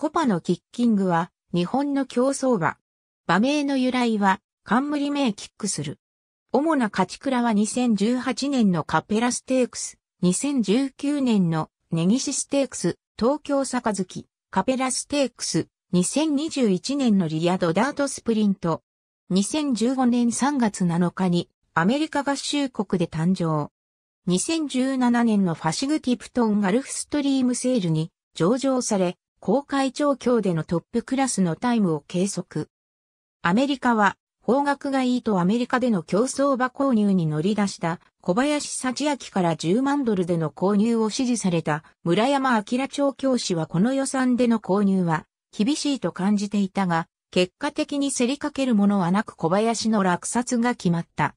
コパのキッキングは日本の競争馬。馬名の由来は冠名キックする。主な勝ち倉は2018年のカペラステークス、2019年のネギシステークス、東京杯、カペラステークス、2021年のリアドダートスプリント。2015年3月7日にアメリカ合衆国で誕生。2017年のファシグティプトンガルフストリームセールに上場され、公開調教でのトップクラスのタイムを計測。アメリカは、方角がいいとアメリカでの競争場購入に乗り出した小林幸明から10万ドルでの購入を指示された村山明調教師はこの予算での購入は厳しいと感じていたが、結果的に競りかけるものはなく小林の落札が決まった。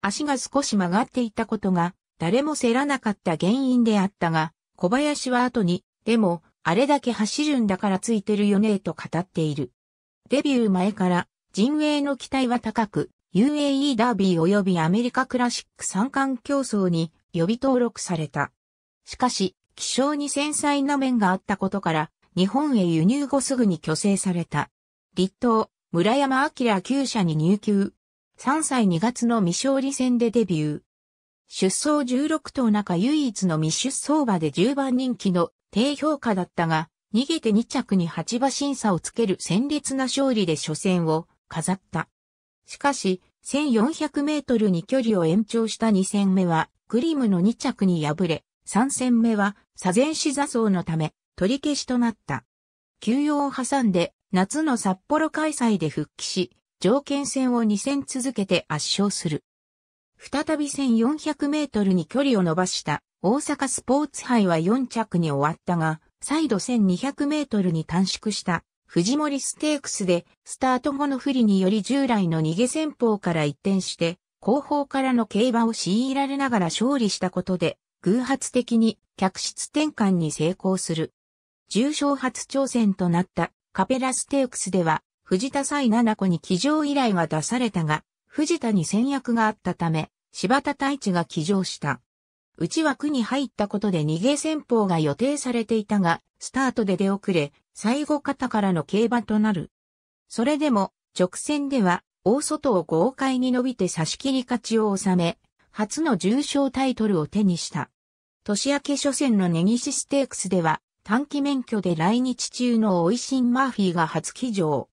足が少し曲がっていたことが誰も競らなかった原因であったが、小林は後に、でも、あれだけ走るんだからついてるよねと語っている。デビュー前から陣営の期待は高く、UAE ダービー及びアメリカクラシック三冠競争に予備登録された。しかし、気象に繊細な面があったことから、日本へ輸入後すぐに虚勢された。立東、村山明厩社に入級。3歳2月の未勝利戦でデビュー。出走16頭中唯一の未出走馬で10番人気の低評価だったが、逃げて2着に8馬審査をつける戦烈な勝利で初戦を飾った。しかし、1400メートルに距離を延長した2戦目は、グリムの2着に敗れ、3戦目は、左前死座走のため、取り消しとなった。休養を挟んで、夏の札幌開催で復帰し、条件戦を2戦続けて圧勝する。再び1400メートルに距離を伸ばした大阪スポーツ杯は4着に終わったが、再度1200メートルに短縮した藤森ステークスでスタート後の不利により従来の逃げ戦法から一転して後方からの競馬を強いられながら勝利したことで偶発的に客室転換に成功する。重賞初挑戦となったカペラステークスでは藤田祭七子に騎乗依頼が出されたが藤田に戦略があったため、柴田太一が騎乗した。内枠に入ったことで逃げ戦法が予定されていたが、スタートで出遅れ、最後方からの競馬となる。それでも、直線では、大外を豪快に伸びて差し切り勝ちを収め、初の重賞タイトルを手にした。年明け初戦の根岸ステークスでは、短期免許で来日中のオイシン・マーフィーが初騎乗。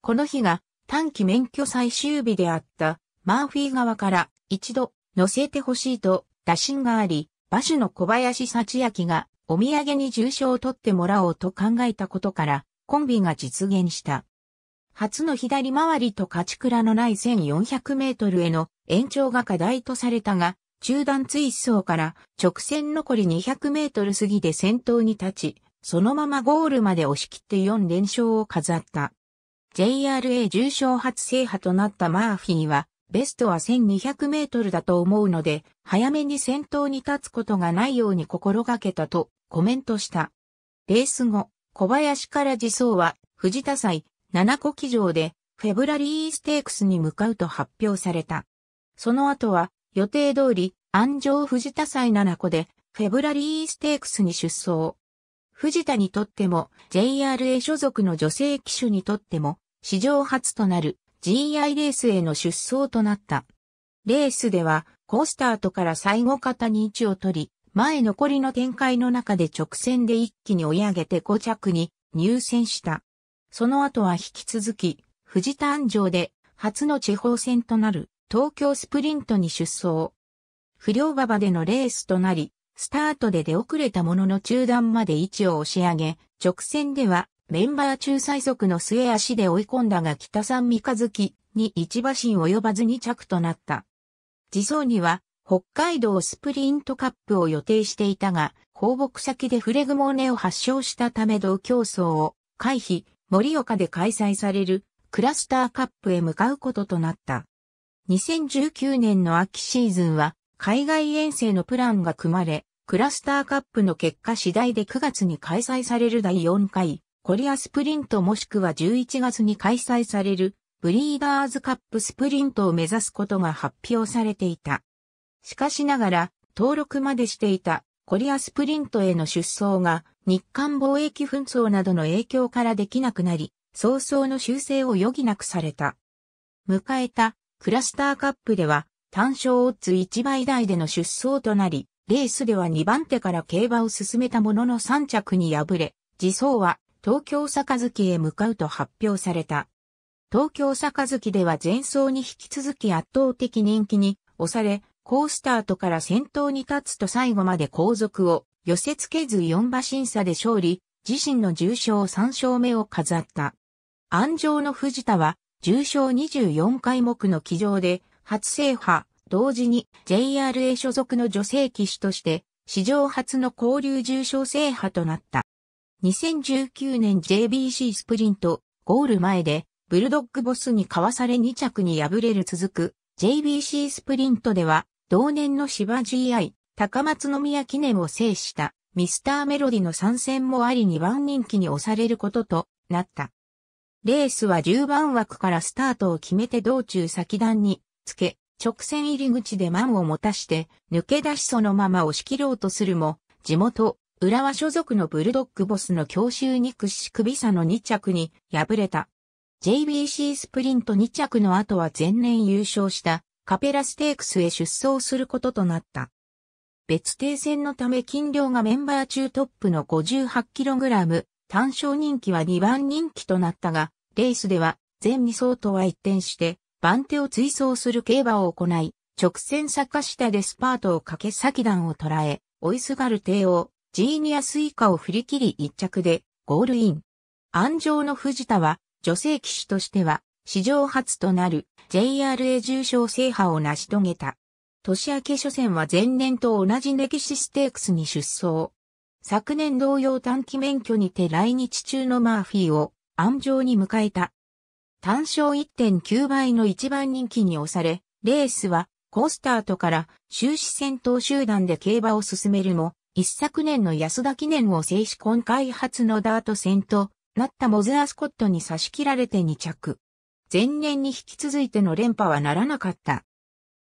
この日が短期免許最終日であったマーフィー側から一度乗せてほしいと打診があり、馬主の小林幸明がお土産に重賞を取ってもらおうと考えたことからコンビが実現した。初の左回りと勝ち倉のない1400メートルへの延長が課題とされたが、中断追走から直線残り200メートル過ぎで先頭に立ち、そのままゴールまで押し切って4連勝を飾った。JRA 重賞初制覇となったマーフィーは、ベストは1200メートルだと思うので、早めに先頭に立つことがないように心がけたとコメントした。レース後、小林から自走は、藤田祭、7個騎乗で、フェブラリーステークスに向かうと発表された。その後は、予定通り、安城藤田祭7個で、フェブラリーステークスに出走。藤田にとっても、JRA 所属の女性騎手にとっても、史上初となる GI レースへの出走となった。レースでは、コースタートから最後方に位置を取り、前残りの展開の中で直線で一気に追い上げて5着に入選した。その後は引き続き、富士誕生で初の地方戦となる東京スプリントに出走。不良馬場でのレースとなり、スタートで出遅れたものの中段まで位置を押し上げ、直線ではメンバー中最速の末足で追い込んだが北三三日月に一馬身及ばず2着となった。自走には北海道スプリントカップを予定していたが、放牧先でフレグモーネを発症したため同競争を回避、盛岡で開催されるクラスターカップへ向かうこととなった。2019年の秋シーズンは海外遠征のプランが組まれ、クラスターカップの結果次第で9月に開催される第4回コリアスプリントもしくは11月に開催されるブリーダーズカップスプリントを目指すことが発表されていた。しかしながら登録までしていたコリアスプリントへの出走が日韓貿易紛争などの影響からできなくなり、早々の修正を余儀なくされた。迎えたクラスターカップでは単勝オッズ1倍台での出走となり、レースでは2番手から競馬を進めたものの3着に敗れ、自走は東京杯へ向かうと発表された。東京杯では前走に引き続き圧倒的人気に押され、好スタートから先頭に立つと最後まで後続を寄せ付けず4馬審査で勝利、自身の重賞3勝目を飾った。安城の藤田は重賞24回目の騎乗で初制覇、同時に JRA 所属の女性騎士として史上初の交流重賞制覇となった。2019年 JBC スプリント、ゴール前で、ブルドッグボスにかわされ2着に敗れる続く、JBC スプリントでは、同年の芝 GI、高松宮記念を制した、ミスターメロディの参戦もあり2番人気に押されることとなった。レースは10番枠からスタートを決めて道中先段につけ、直線入り口で満を持たして、抜け出しそのまま押し切ろうとするも、地元、浦和所属のブルドッグボスの強襲に屈し首差の2着に敗れた。JBC スプリント2着の後は前年優勝したカペラステークスへ出走することとなった。別定戦のため金量がメンバー中トップの 58kg、単勝人気は2番人気となったが、レースでは全2走とは一転して番手を追走する競馬を行い、直線坂下でスパートをかけ先段を捉え、追いすがる帝王、ジーニアスイカを振り切り一着でゴールイン。安城の藤田は女性騎手としては史上初となる JRA 重賞制覇を成し遂げた。年明け初戦は前年と同じ歴史ステークスに出走。昨年同様短期免許にて来日中のマーフィーを安城に迎えた。単勝1.9倍の一番人気に押され、レースは、コースタートから終始戦闘集団で競馬を進めるも、一昨年の安田記念を制し今回初のダート戦となったモズアスコットに差し切られて2着。前年に引き続いての連覇はならなかった。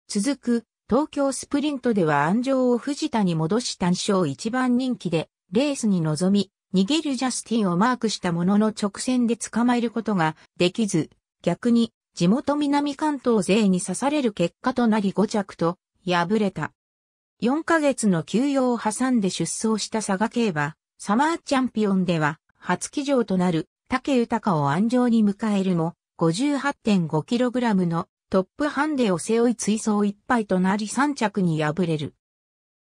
続く、東京スプリントでは安城を藤田に戻し単勝一番人気で、レースに臨み、逃げるジャスティンをマークしたものの直線で捕まえることができず、逆に地元南関東勢に刺される結果となり5着と敗れた。4ヶ月の休養を挟んで出走した佐賀競馬、サマーチャンピオンでは、初騎乗となる竹豊を安城に迎えるも、58.5kg のトップハンデを背負い追走1敗となり3着に敗れる。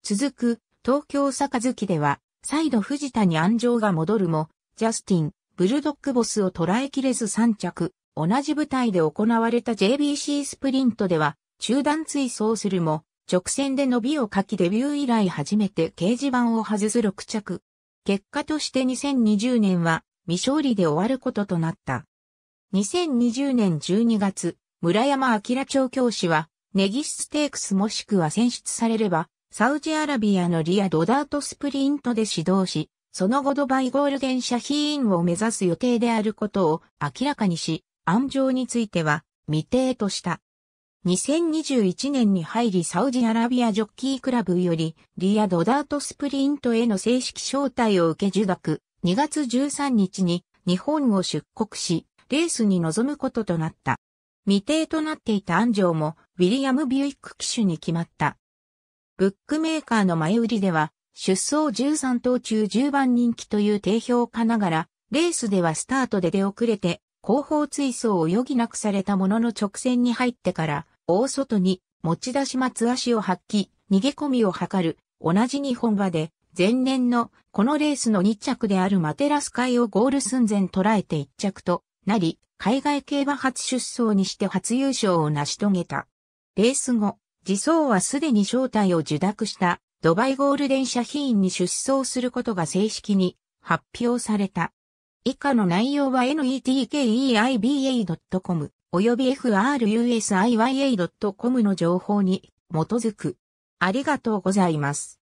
続く、東京杯では、再度藤田に安城が戻るも、ジャスティン、ブルドックボスを捉えきれず3着、同じ舞台で行われた JBC スプリントでは、中断追走するも、直線で伸びを書きデビュー以来初めて掲示板を外す6着。結果として2020年は未勝利で終わることとなった。2020年12月、村山明調教師は、ネギステークスもしくは選出されれば、サウジアラビアのリアドダートスプリントで指導し、その後ドバイゴールデンシャヒーンを目指す予定であることを明らかにし、安城については未定とした。2021年に入りサウジアラビアジョッキークラブよりリアドダートスプリントへの正式招待を受け受諾2月13日に日本を出国しレースに臨むこととなった。未定となっていた安城もウィリアム・ビュイック機種に決まった。ブックメーカーの前売りでは出走13頭中10番人気という定評家ながらレースではスタートで出遅れて後方追走を余儀なくされたものの直線に入ってから大外に持ち出し松足を発揮、逃げ込みを図る、同じ日本馬で、前年のこのレースの2着であるマテラス会をゴール寸前捉えて1着となり、海外競馬初出走にして初優勝を成し遂げた。レース後、自走はすでに正体を受諾したドバイゴールデン社品に出走することが正式に発表された。以下の内容は netkeeiba.com 及び frusiya.com の情報に基づく。ありがとうございます。